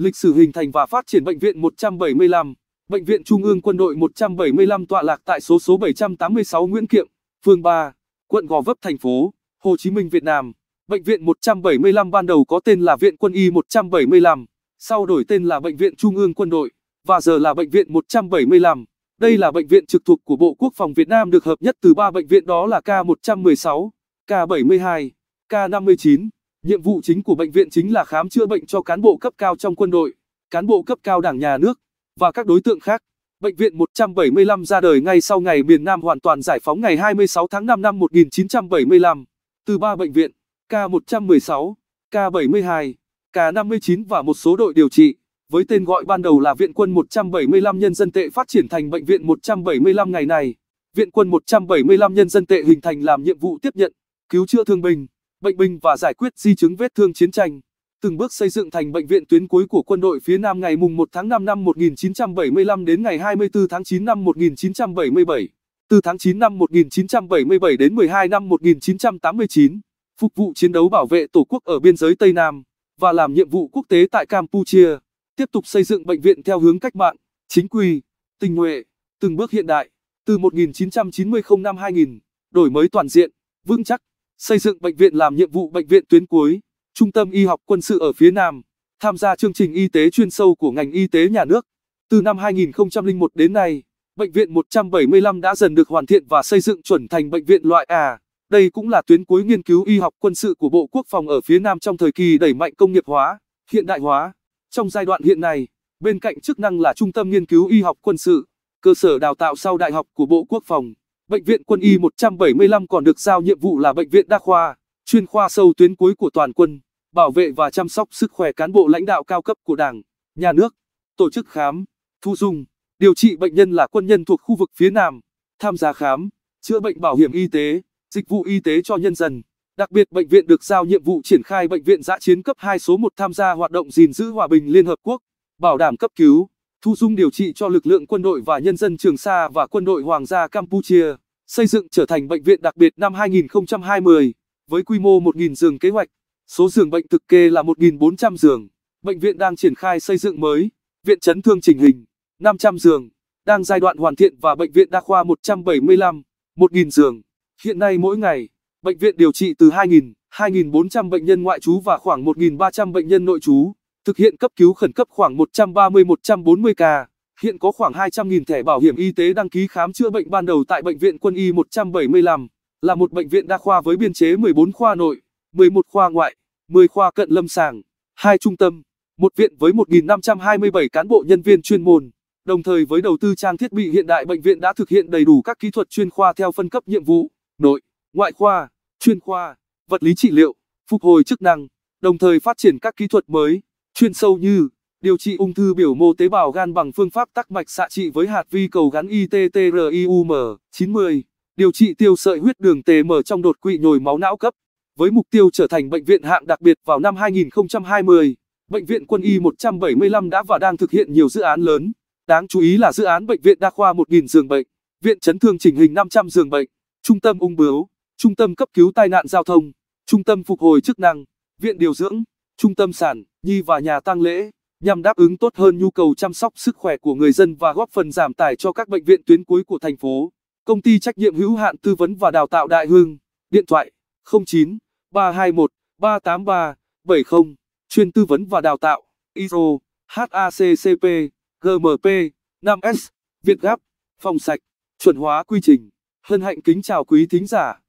Lịch sử hình thành và phát triển Bệnh viện 175 Bệnh viện Trung ương Quân đội 175 tọa lạc tại số số 786 Nguyễn Kiệm, phường 3, quận Gò Vấp, thành phố Hồ Chí Minh, Việt Nam. Bệnh viện 175 ban đầu có tên là Viện Quân y 175, sau đổi tên là Bệnh viện Trung ương Quân đội và giờ là Bệnh viện 175. Đây là bệnh viện trực thuộc của Bộ Quốc phòng Việt Nam được hợp nhất từ ba bệnh viện đó là K116, K72, K59. Nhiệm vụ chính của bệnh viện chính là khám chữa bệnh cho cán bộ cấp cao trong quân đội, cán bộ cấp cao đảng nhà nước và các đối tượng khác. Bệnh viện 175 ra đời ngay sau ngày miền Nam hoàn toàn giải phóng ngày 26 tháng 5 năm 1975. Từ ba bệnh viện, K116, K72, K59 và một số đội điều trị, với tên gọi ban đầu là Viện quân 175 Nhân dân tệ phát triển thành Bệnh viện 175 ngày này. Viện quân 175 Nhân dân tệ hình thành làm nhiệm vụ tiếp nhận, cứu chữa thương binh bệnh binh và giải quyết di chứng vết thương chiến tranh, từng bước xây dựng thành bệnh viện tuyến cuối của quân đội phía Nam ngày mùng 1 tháng 5 năm 1975 đến ngày 24 tháng 9 năm 1977. Từ tháng 9 năm 1977 đến 12 năm 1989, phục vụ chiến đấu bảo vệ Tổ quốc ở biên giới Tây Nam và làm nhiệm vụ quốc tế tại Campuchia, tiếp tục xây dựng bệnh viện theo hướng cách mạng, chính quy, tình nguyện, từng bước hiện đại, từ 1990 năm 2000, đổi mới toàn diện, vững chắc xây dựng bệnh viện làm nhiệm vụ bệnh viện tuyến cuối, trung tâm y học quân sự ở phía Nam, tham gia chương trình y tế chuyên sâu của ngành y tế nhà nước. Từ năm 2001 đến nay, bệnh viện 175 đã dần được hoàn thiện và xây dựng chuẩn thành bệnh viện loại A. Đây cũng là tuyến cuối nghiên cứu y học quân sự của Bộ Quốc phòng ở phía Nam trong thời kỳ đẩy mạnh công nghiệp hóa, hiện đại hóa. Trong giai đoạn hiện nay, bên cạnh chức năng là trung tâm nghiên cứu y học quân sự, cơ sở đào tạo sau đại học của Bộ Quốc phòng Bệnh viện quân y 175 còn được giao nhiệm vụ là bệnh viện đa khoa, chuyên khoa sâu tuyến cuối của toàn quân, bảo vệ và chăm sóc sức khỏe cán bộ lãnh đạo cao cấp của Đảng, nhà nước, tổ chức khám, thu dung, điều trị bệnh nhân là quân nhân thuộc khu vực phía Nam, tham gia khám, chữa bệnh bảo hiểm y tế, dịch vụ y tế cho nhân dân. Đặc biệt bệnh viện được giao nhiệm vụ triển khai bệnh viện giã chiến cấp 2 số 1 tham gia hoạt động gìn giữ hòa bình Liên Hợp Quốc, bảo đảm cấp cứu, thu dung điều trị cho lực lượng quân đội và nhân dân Trường Sa và quân đội Hoàng gia Campuchia, xây dựng trở thành bệnh viện đặc biệt năm 2020 với quy mô 1.000 giường kế hoạch, số giường bệnh thực kê là 1.400 giường. Bệnh viện đang triển khai xây dựng mới, viện chấn thương chỉnh hình, 500 giường, đang giai đoạn hoàn thiện và bệnh viện đa khoa 175, 1.000 giường. Hiện nay mỗi ngày, bệnh viện điều trị từ 2.000, 2.400 bệnh nhân ngoại trú và khoảng 1.300 bệnh nhân nội trú thực hiện cấp cứu khẩn cấp khoảng 130-140 ca. Hiện có khoảng 200.000 thẻ bảo hiểm y tế đăng ký khám chữa bệnh ban đầu tại Bệnh viện Quân y 175, là một bệnh viện đa khoa với biên chế 14 khoa nội, 11 khoa ngoại, 10 khoa cận lâm sàng, 2 trung tâm, một viện với 1.527 cán bộ nhân viên chuyên môn. Đồng thời với đầu tư trang thiết bị hiện đại bệnh viện đã thực hiện đầy đủ các kỹ thuật chuyên khoa theo phân cấp nhiệm vụ, nội, ngoại khoa, chuyên khoa, vật lý trị liệu, phục hồi chức năng, đồng thời phát triển các kỹ thuật mới chuyên sâu như điều trị ung thư biểu mô tế bào gan bằng phương pháp tắc mạch xạ trị với hạt vi cầu gắn ITTRIUM 90, điều trị tiêu sợi huyết đường TM trong đột quỵ nhồi máu não cấp. Với mục tiêu trở thành bệnh viện hạng đặc biệt vào năm 2020, Bệnh viện Quân y 175 đã và đang thực hiện nhiều dự án lớn. Đáng chú ý là dự án Bệnh viện Đa khoa 1.000 giường bệnh, Viện chấn thương chỉnh hình 500 giường bệnh, Trung tâm ung bướu, Trung tâm cấp cứu tai nạn giao thông, Trung tâm phục hồi chức năng, Viện điều dưỡng trung tâm sản, nhi và nhà tang lễ, nhằm đáp ứng tốt hơn nhu cầu chăm sóc sức khỏe của người dân và góp phần giảm tải cho các bệnh viện tuyến cuối của thành phố. Công ty trách nhiệm hữu hạn tư vấn và đào tạo Đại Hương, điện thoại 09 321 383 70, chuyên tư vấn và đào tạo, ISO, HACCP, GMP, 5S, Việt Gáp, phòng sạch, chuẩn hóa quy trình. Hân hạnh kính chào quý thính giả.